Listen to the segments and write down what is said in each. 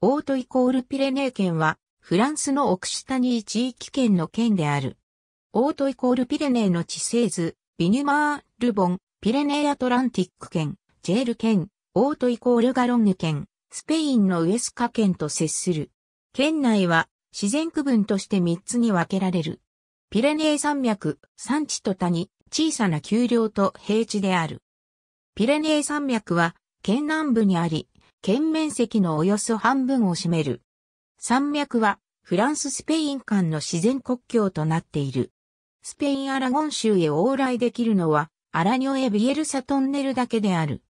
オートイコールピレネー県は、フランスのオクシタニー地域圏の県である。オートイコールピレネーの地勢図、ビニュマー、ルボン、ピレネーアトランティック県、ジェール県、オートイコールガロンヌ県、スペインのウエスカ県と接する。県内は自然区分として3つに分けられる。ピレネー山脈、山地と谷、小さな丘陵と平地である。ピレネー山脈は県南部にあり、県面積のおよそ半分を占める。山脈はフランススペイン間の自然国境となっている。スペインアラゴン州へ往来できるのはアラニョエビエルサトンネルだけである。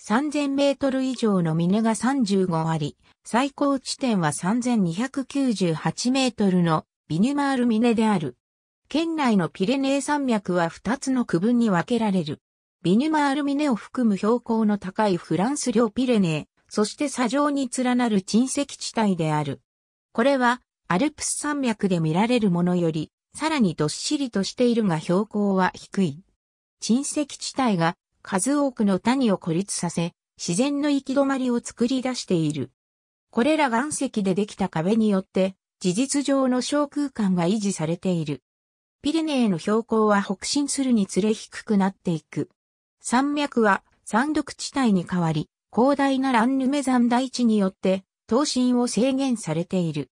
3000メートル以上の峰が35あり、最高地点は3298メートルのビニュマール峰である。県内のピレネー山脈は2つの区分に分けられる。ビニュマール峰を含む標高の高いフランス領ピレネー、そして砂上に連なる沈積地帯である。これは、アルプス山脈で見られるものより、さらにどっしりとしているが標高は低い。沈積地帯が数多くの谷を孤立させ、自然の行き止まりを作り出している。これら岩石でできた壁によって、事実上の小空間が維持されている。ピレネーの標高は北進するにつれ低くなっていく。山脈は山麓地帯に変わり、広大なランヌメ山大地によって、東進を制限されている。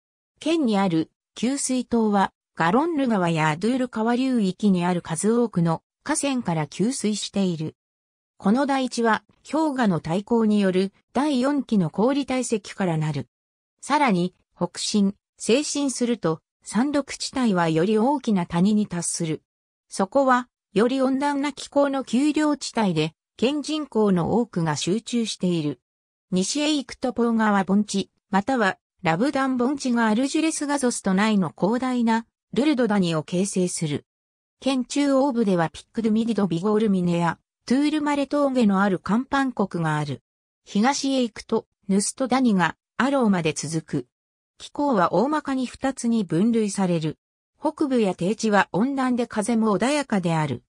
県にある給水塔は、ガロンヌ川やアドゥール川流域にある数多くの河川から給水している。この大地は氷河の対抗による第四期の氷堆積からなる。さらに、北進、西進すると、山陸地帯はより大きな谷に達する。そこは、より温暖な気候の丘陵地帯で、県人口の多くが集中している。西へ行くとポー川盆地、またはラブダン盆地がアルジュレスガゾスと内の広大なルルドダニを形成する。県中央部ではピックドミディドビゴールミネア、トゥールマレ峠のある甲板国がある。東へ行くとヌストダニがアローまで続く。気候は大まかに二つに分類される。北部や低地は温暖で風も穏やかである。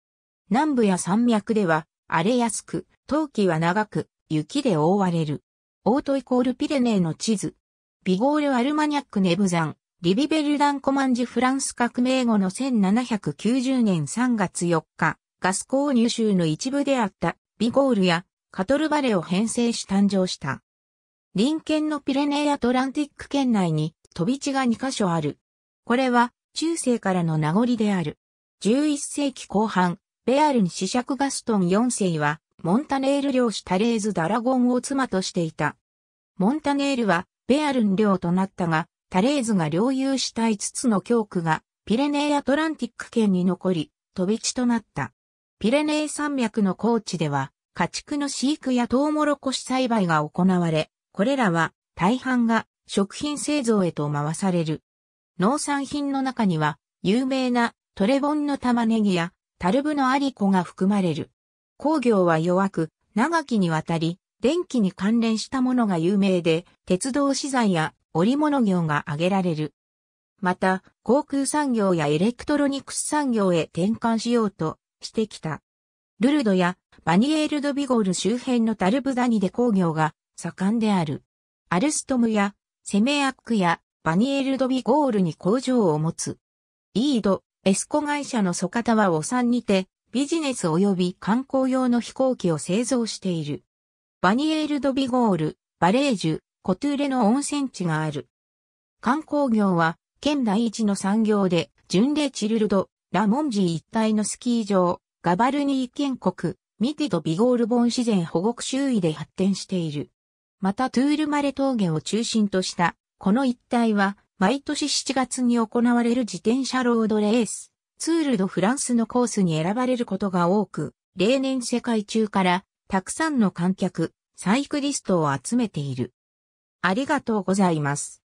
南部や山脈では荒れやすく、冬季は長く、雪で覆われる。オートイコールピレネーの地図。ビゴール・アルマニャック・ネブザン、リビベルダン・コマンジ・フランス革命後の1790年3月4日、ガスニ入州の一部であったビゴールやカトルバレを編成し誕生した。林県のピレネーアトランティック圏内に飛び地が2カ所ある。これは中世からの名残である。11世紀後半、ベアルン子爵ガストン4世は、モンタネール領主タレーズ・ダラゴンを妻としていた。モンタネールは、ベアルン領となったが、タレーズが領有した5つの教区が、ピレネー・アトランティック圏に残り、飛び地となった。ピレネー山脈の高地では、家畜の飼育やトウモロコシ栽培が行われ、これらは大半が食品製造へと回される。農産品の中には、有名なトレボンの玉ねぎやタルブのアリコが含まれる。工業は弱く、長きにわたり、電気に関連したものが有名で、鉄道資材や織物業が挙げられる。また、航空産業やエレクトロニクス産業へ転換しようとしてきた。ルルドやバニエール・ド・ビゴール周辺のタルブダニで工業が盛んである。アルストムやセメアックやバニエール・ド・ビゴールに工場を持つ。イード、エスコ会社のソカタはオサンにて、ビジネス及び観光用の飛行機を製造している。バニエール・ド・ビゴール、バレージュ、コトゥーレの温泉地がある。観光業は、県第一の産業で、巡礼チルルド、ラモンジー一帯のスキー場、ガバルニー建国、ミティド・ビゴールボン自然保護区周囲で発展している。またトゥールマレ峠を中心とした、この一帯は、毎年7月に行われる自転車ロードレース、ツールドフランスのコースに選ばれることが多く、例年世界中からたくさんの観客、サイクリストを集めている。ありがとうございます。